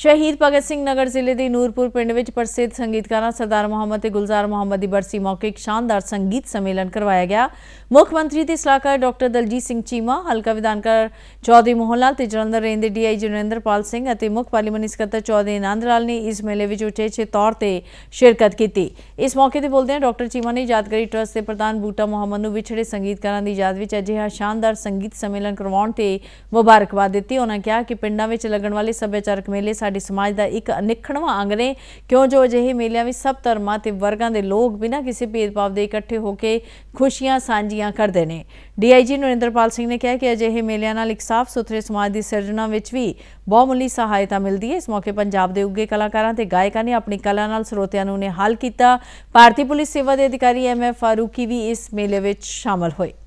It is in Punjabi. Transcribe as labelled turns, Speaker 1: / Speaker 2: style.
Speaker 1: ਸ਼ਹੀਦ ਭਗਤ ਸਿੰਘ ਨਗਰ ਜ਼ਿਲ੍ਹੇ ਦੇ ਨੂਰਪੁਰ ਪਿੰਡ ਵਿੱਚ ਪ੍ਰਸਿੱਧ ਸੰਗੀਤਕਾਰਾਂ ਸਰਦਾਰ ਮੁਹੰਮਦ ਤੇ ਗੁਲਜ਼ਾਰ ਮੁਹੰਮਦ ਦੀ ਬਰਸੀ ਮੌਕੇ ਇੱਕ ਸ਼ਾਨਦਾਰ ਸੰਗੀਤ ਸੰਮੇਲਨ ਕਰਵਾਇਆ ਗਿਆ ਮੁੱਖ ਮੰਤਰੀ ਦੇ ਸਲਾਹਕਾਰ ਡਾਕਟਰ ਦਲਜੀਤ ਸਿੰਘ ਚੀਮਾ ਹਲਕਾ ਵਿਧਾਨਕਾਰ ਚੌਧਰੀ ਮੋਹਨਲਾਲ ਤੇ ਜਲੰਧਰ ਰੇਂਜ ਦੇ ਡੀਆਈ ਪਾਲ ਸਿੰਘ ਅਤੇ ਮੁੱਖ ਪਾਰਲੀਮਾਨੀ ਸਕੱਤਰ ਚੌਧਰੀ ਲਾਲ ਨੇ ਇਸ ਮੇਲੇ ਵਿੱਚ ਉੱਚੇ ਤੌਰ ਤੇ ਸ਼ਿਰਕਤ ਕੀਤੀ ਇਸ ਮੌਕੇ ਤੇ ਬੋਲਦੇ ਡਾਕਟਰ ਚੀਮਾ ਨੇ ਯਾਦਗਾਰੀ ਟਰਸਟ ਦੇ ਪ੍ਰਧਾਨ ਬੂਟਾ ਮੁਹੰਮਦ ਨੂੰ ਵਿਛੜੇ ਸੰਗੀਤਕਾਰਾਂ ਦੀ ਯਾਦ ਵਿੱਚ ਅਜਿਹਾ ਸ਼ਾਨਦਾਰ ਸੰਗੀਤ ਸੰਮੇਲਨ ਕਰਵਾਉਣ ਤੇ ਮੁਬਾਰਕਬਾਦ ਦਿੱਤੀ ਉਹਨਾਂ ਕਿਹਾ ਕਿ ਪਿੰਡਾਂ ਵਿੱਚ ਲੱਗਣ ਵਾਲੇ ਸੱਭਿਆਚਾਰਕ ਮੇਲੇ ਸਾਡੇ ਸਮਾਜ ਦਾ ਇੱਕ ਅਨਿਖੜਵਾ ਅੰਗ ਨੇ ਕਿਉਂ ਜੋ ਅਜਿਹੇ ਮੇਲਿਆਂ ਵਿੱਚ ਸਭ ਧਰਮਾਂ ਤੇ ਵਰਗਾਂ ਦੇ ਲੋਕ ਬਿਨਾਂ ਕਿਸੇ ਭੇਦਭਾਵ ਦੇ ਇਕੱਠੇ ਹੋ ਕੇ ਖੁਸ਼ੀਆਂ ਸਾਂਝੀਆਂ ਕਰਦੇ ਨੇ ਡੀਆਈਜੀ ਨਰਿੰਦਰਪਾਲ ਸਿੰਘ ਨੇ ਕਿਹਾ ਕਿ ਅਜਿਹੇ ਮੇਲਿਆਂ ਨਾਲ ਇੱਕ ਸਾਫ਼ ਸੁਥਰੇ ਸਮਾਜ ਦੀ ਸਿਰਜਣਾ ਵਿੱਚ ਵੀ ਬਹੁਮੁੱਲੀ ਸਹਾਇਤਾ ਮਿਲਦੀ ਹੈ ਇਸ ਮੌਕੇ ਪੰਜਾਬ ਦੇ ਉੱਗੇ ਕਲਾਕਾਰਾਂ ਤੇ ਗਾਇਕਾਂ ਨੇ ਆਪਣੀ ਕਲਾ ਨਾਲ ਸਰੋਤਿਆਂ ਨੂੰ ਨਿਹਾਲ ਕੀਤਾ ਭਾਰਤੀ ਪੁਲਿਸ ਸੇਵਾ ਦੇ ਅਧਿਕਾਰੀ ਐਮਐਫ ਫਾਰੂਕੀ ਵੀ ਇਸ ਮੇਲੇ ਵਿੱਚ ਸ਼ਾਮਲ ਹੋਏ